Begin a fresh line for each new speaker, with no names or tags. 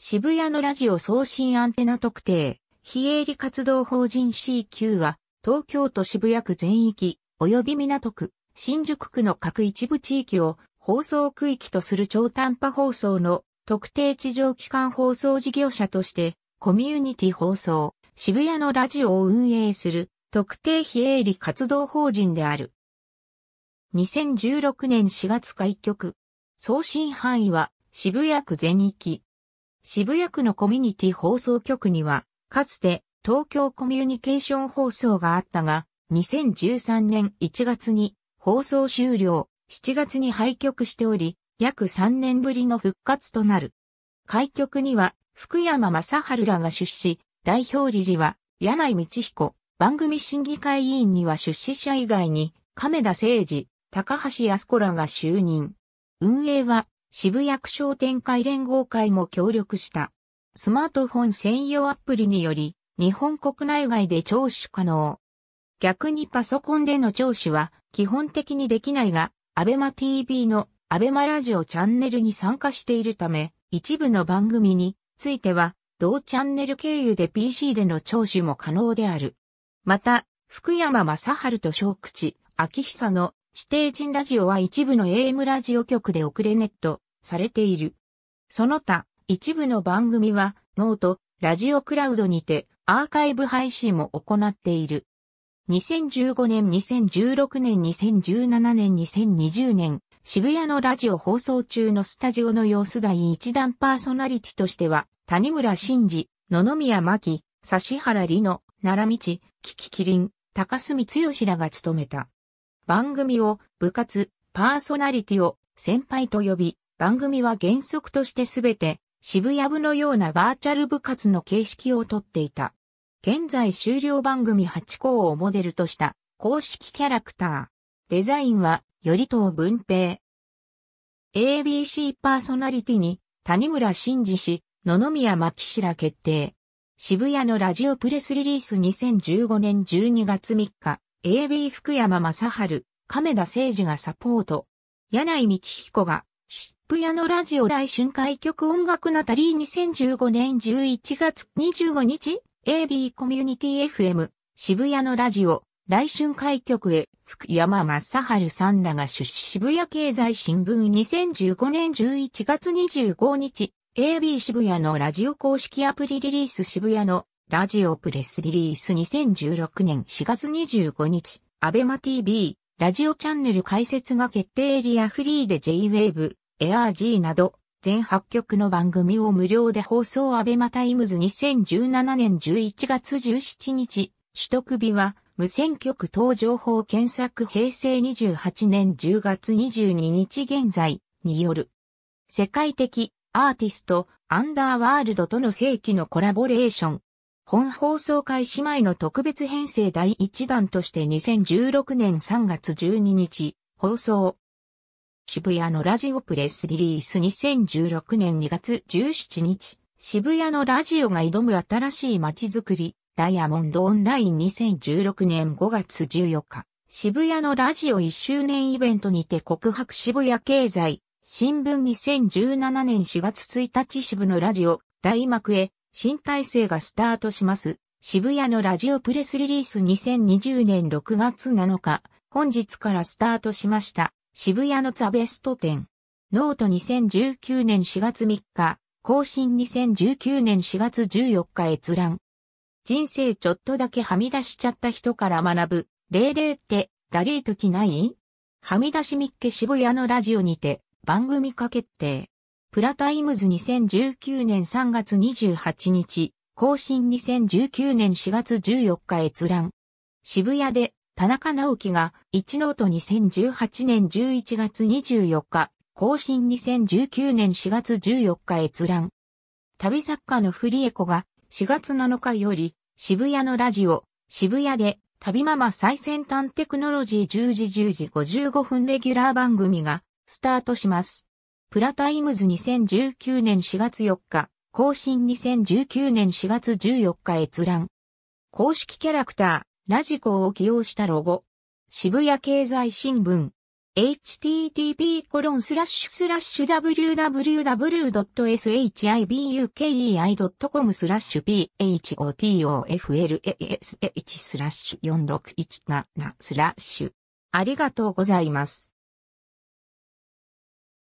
渋谷のラジオ送信アンテナ特定、非営利活動法人 CQ は、東京都渋谷区全域、及び港区、新宿区の各一部地域を放送区域とする超短波放送の特定地上機関放送事業者として、コミュニティ放送、渋谷のラジオを運営する特定非営利活動法人である。2016年4月開局。送信範囲は渋谷区全域。渋谷区のコミュニティ放送局には、かつて東京コミュニケーション放送があったが、2013年1月に放送終了、7月に廃局しており、約3年ぶりの復活となる。開局には福山雅治らが出資、代表理事は柳井道彦、番組審議会委員には出資者以外に亀田誠治、高橋康子らが就任。運営は渋谷区商店会連合会も協力した。スマートフォン専用アプリにより、日本国内外で聴取可能。逆にパソコンでの聴取は基本的にできないが、アベマ TV のアベマラジオチャンネルに参加しているため、一部の番組については、同チャンネル経由で PC での聴取も可能である。また、福山雅治と小口、秋久の指定人ラジオは一部の AM ラジオ局で遅れネットされている。その他、一部の番組は、ノート、ラジオクラウドにてアーカイブ配信も行っている。2015年、2016年、2017年、2020年、渋谷のラジオ放送中のスタジオの様子第一弾パーソナリティとしては、谷村新司、野々宮真希、指原里乃、奈良道、キキキリン、高住剛らが務めた。番組を部活、パーソナリティを先輩と呼び、番組は原則としてすべて渋谷部のようなバーチャル部活の形式をとっていた。現在終了番組8校をモデルとした公式キャラクター。デザインは、よりと文平。ABC パーソナリティに谷村新司氏、野々宮牧氏ら決定。渋谷のラジオプレスリリース2015年12月3日、AB 福山雅治、亀田誠二がサポート。柳井道彦が、シップのラジオ来春開局音楽ナタリー2015年11月25日、AB コミュニティ FM、渋谷のラジオ、来春開局へ、福山雅治さんらが出資渋谷経済新聞2015年11月25日、AB 渋谷のラジオ公式アプリリリース渋谷のラジオプレスリリース2016年4月25日、アベマ TV、ラジオチャンネル解説が決定エリアフリーで J-Wave、ARG など、全8曲の番組を無料で放送アベマタイムズ2017年11月17日、取得日は、無線局等情報検索平成28年10月22日現在による。世界的アーティスト、アンダーワールドとの正規のコラボレーション、本放送開始前の特別編成第1弾として2016年3月12日、放送。渋谷のラジオプレスリリース2016年2月17日、渋谷のラジオが挑む新しい街づくり、ダイヤモンドオンライン2016年5月14日、渋谷のラジオ1周年イベントにて告白渋谷経済、新聞2017年4月1日渋のラジオ、大幕へ、新体制がスタートします。渋谷のラジオプレスリリース2020年6月7日、本日からスタートしました。渋谷のザベスト展。ノート2019年4月3日、更新2019年4月14日閲覧。人生ちょっとだけはみ出しちゃった人から学ぶ。00ってだるい時ないはみ出しみっけ渋谷のラジオにて番組か決定。プラタイムズ2019年3月28日、更新2019年4月14日閲覧。渋谷で田中直樹が1ノート2018年11月24日、更新2019年4月14日閲覧。旅作家のフリエコが4月7日より渋谷のラジオ、渋谷で旅ママ最先端テクノロジー10時10時55分レギュラー番組がスタートします。プラタイムズ2019年4月4日、更新2019年4月14日閲覧。公式キャラクター、ラジコを起用したロゴ。渋谷経済新聞。http://www.shibukei.com スラッシュ photoflash 4617スラッシュ。ありがとうございます。